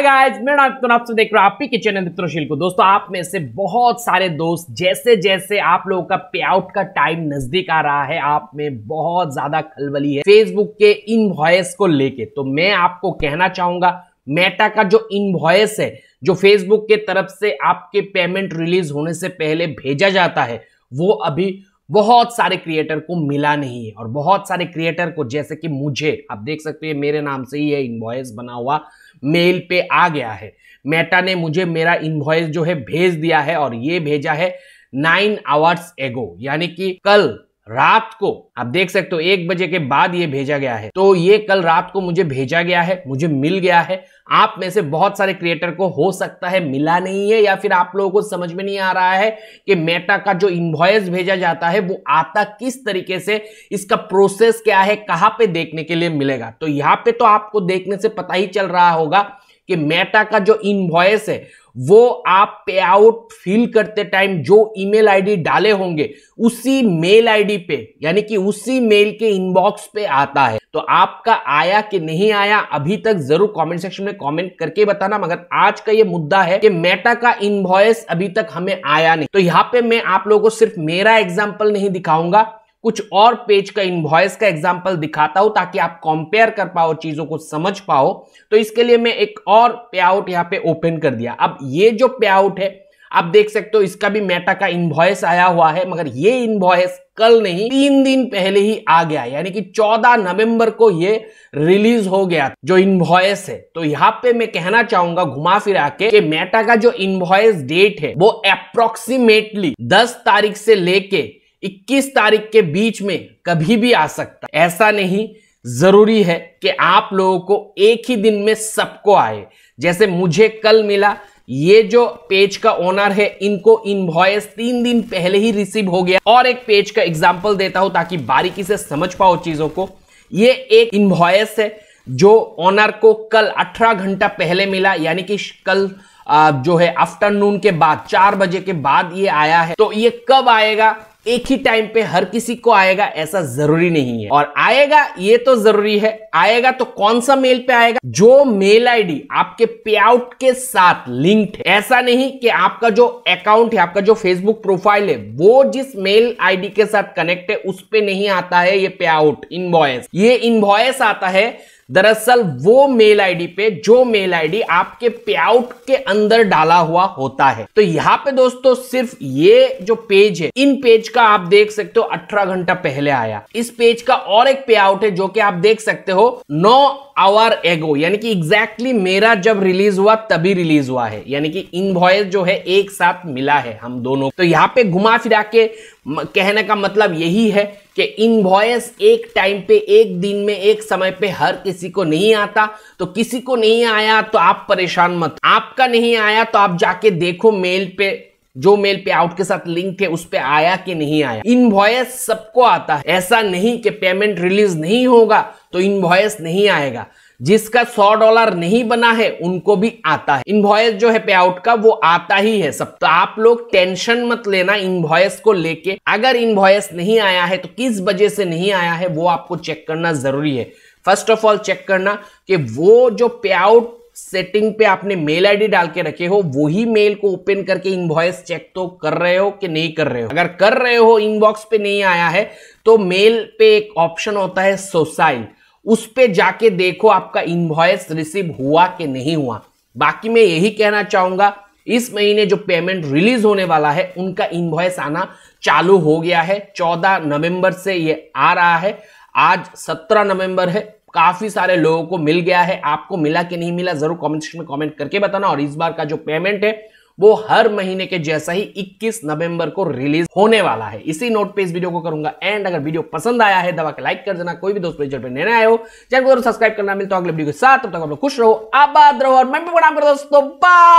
hi guys मेरा नाम तो आप देख रहे हो आप ही किचन मित्र शील को दोस्तों आप में से बहुत सारे दोस्त जैसे जैसे आप लोगों का पे आउट का टाइम नजदीक आ रहा है आप में बहुत ज्यादा खलबली है फेसबुक के इनवॉइस को लेके तो मैं आपको कहना चाहूंगा मेटा का जो इनवॉइस है जो फेसबुक के तरफ से आपके पेमेंट रिलीज होने से पहले भेजा जाता है वो अभी बहुत सारे क्रिएटर को मिला नहीं है और बहुत सारे क्रिएटर को जैसे कि मुझे आप देख सकते हैं मेरे नाम से ही है इन बना हुआ मेल पे आ गया है मेटा ने मुझे मेरा इन्वॉइस जो है भेज दिया है और ये भेजा है नाइन आवर्स एगो यानी कि कल रात को आप देख सकते हो एक बजे के बाद ये भेजा गया है तो ये कल रात को मुझे भेजा गया है मुझे मिल गया है आप में से बहुत सारे क्रिएटर को हो सकता है मिला नहीं है या फिर आप लोगों को समझ में नहीं आ रहा है कि मेटा का जो इन्वॉयस भेजा जाता है वो आता किस तरीके से इसका प्रोसेस क्या है कहां पे देखने के लिए मिलेगा तो यहां पे तो आपको देखने से पता ही चल रहा होगा कि मेटा का जो इनवॉयस है वो आप पे आउट फिल करते टाइम जो ईमेल आईडी डाले होंगे उसी मेल आईडी पे यानी कि उसी मेल के इनबॉक्स पे आता है तो आपका आया कि नहीं आया अभी तक जरूर कमेंट सेक्शन में कमेंट करके बताना मगर आज का ये मुद्दा है कि मेटा का इनवॉयस अभी तक हमें आया नहीं तो यहाँ पे मैं आप लोगों को सिर्फ मेरा एग्जाम्पल नहीं दिखाऊंगा कुछ और पेज का इन्वॉयस का एग्जाम्पल दिखाता हूं ताकि आप कंपेयर कर पाओ चीजों को समझ पाओ तो इसके लिए मैं एक और पे आउट यहाँ पे ओपन कर दिया अब ये जो पे आउट है आप देख सकते हो इसका भी मेटा का इन्वॉयस आया हुआ है मगर ये इन्वॉयस कल नहीं तीन दिन पहले ही आ गया यानी कि 14 नवंबर को ये रिलीज हो गया जो इन्वॉयस है तो यहाँ पे मैं कहना चाहूंगा घुमा फिरा के कि मेटा का जो इन्वॉयस डेट है वो अप्रोक्सीमेटली 10 तारीख से लेके 21 तारीख के बीच में कभी भी आ सकता ऐसा नहीं जरूरी है कि आप लोगों को एक ही दिन में सबको आए जैसे मुझे कल मिला ये जो पेज का ओनर है इनको वॉयस तीन दिन पहले ही रिसीव हो गया और एक पेज का एग्जाम्पल देता हूं ताकि बारीकी से समझ पाओ चीजों को ये एक वॉयस है जो ओनर को कल 18 घंटा पहले मिला यानी कि कल जो है आफ्टरनून के बाद चार बजे के बाद ये आया है तो ये कब आएगा एक ही टाइम पे हर किसी को आएगा ऐसा जरूरी नहीं है और आएगा ये तो जरूरी है आएगा तो कौन सा मेल पे आएगा जो मेल आईडी आपके पे आउट के साथ लिंक्ड है ऐसा नहीं कि आपका जो अकाउंट है आपका जो फेसबुक प्रोफाइल है वो जिस मेल आईडी के साथ कनेक्ट है उस पर नहीं आता है ये पे आउट इनवॉयस ये इनवॉयस आता है दरअसल वो मेल आईडी पे जो मेल आईडी आपके पेआउट के अंदर डाला हुआ होता है तो यहाँ पे दोस्तों सिर्फ ये जो पेज है इन पेज का आप देख सकते हो अठारह घंटा पहले आया इस पेज का और एक पे आउट है जो कि आप देख सकते हो नौ आवर एगो यानी कि एग्जैक्टली exactly मेरा जब रिलीज हुआ तभी रिलीज हुआ है यानी कि इन जो है एक साथ मिला है हम दोनों तो यहाँ पे घुमा फिरा के कहने का मतलब यही है कि इनवॉयस एक टाइम पे एक दिन में एक समय पे हर किसी को नहीं आता तो किसी को नहीं आया तो आप परेशान मत आपका नहीं आया तो आप जाके देखो मेल पे जो मेल पे आउट के साथ लिंक है उस पे आया कि नहीं आया इनवॉयस सबको आता है ऐसा नहीं कि पेमेंट रिलीज नहीं होगा तो इनवॉयस नहीं आएगा जिसका सौ डॉलर नहीं बना है उनको भी आता है इनवॉयस जो है पे आउट का वो आता ही है सब तो आप लोग टेंशन मत लेना इनवॉयस को लेके अगर इनवॉयस नहीं आया है तो किस वजह से नहीं आया है वो आपको चेक करना जरूरी है फर्स्ट ऑफ ऑल चेक करना कि वो जो पे आउट सेटिंग पे आपने मेल आईडी डाल के रखे हो वही मेल को ओपन करके इनवॉइस चेक तो कर रहे हो कि नहीं कर रहे हो अगर कर रहे हो इनबॉक्स पे नहीं आया है तो मेल पे एक ऑप्शन होता है सोसाइल उस पर जाके देखो आपका इन्वॉइस रिसीव हुआ कि नहीं हुआ बाकी मैं यही कहना चाहूंगा इस महीने जो पेमेंट रिलीज होने वाला है उनका इन्वॉइस आना चालू हो गया है 14 नवंबर से ये आ रहा है आज 17 नवंबर है काफी सारे लोगों को मिल गया है आपको मिला कि नहीं मिला जरूर कमेंट सेक्शन में कमेंट करके बताना और इस बार का जो पेमेंट है वो हर महीने के जैसा ही 21 नवंबर को रिलीज होने वाला है इसी नोट पे इस वीडियो को करूंगा एंड अगर वीडियो पसंद आया है दवा के लाइक कर देना कोई भी दोस्त पेजर पे नए आए हो चैनल को सब्सक्राइब करना मिलता तो अगले वीडियो के साथ तब तक आप लोग खुश रहो आबाद रहो और मैं भी प्रणाम कर दोस्तों बाय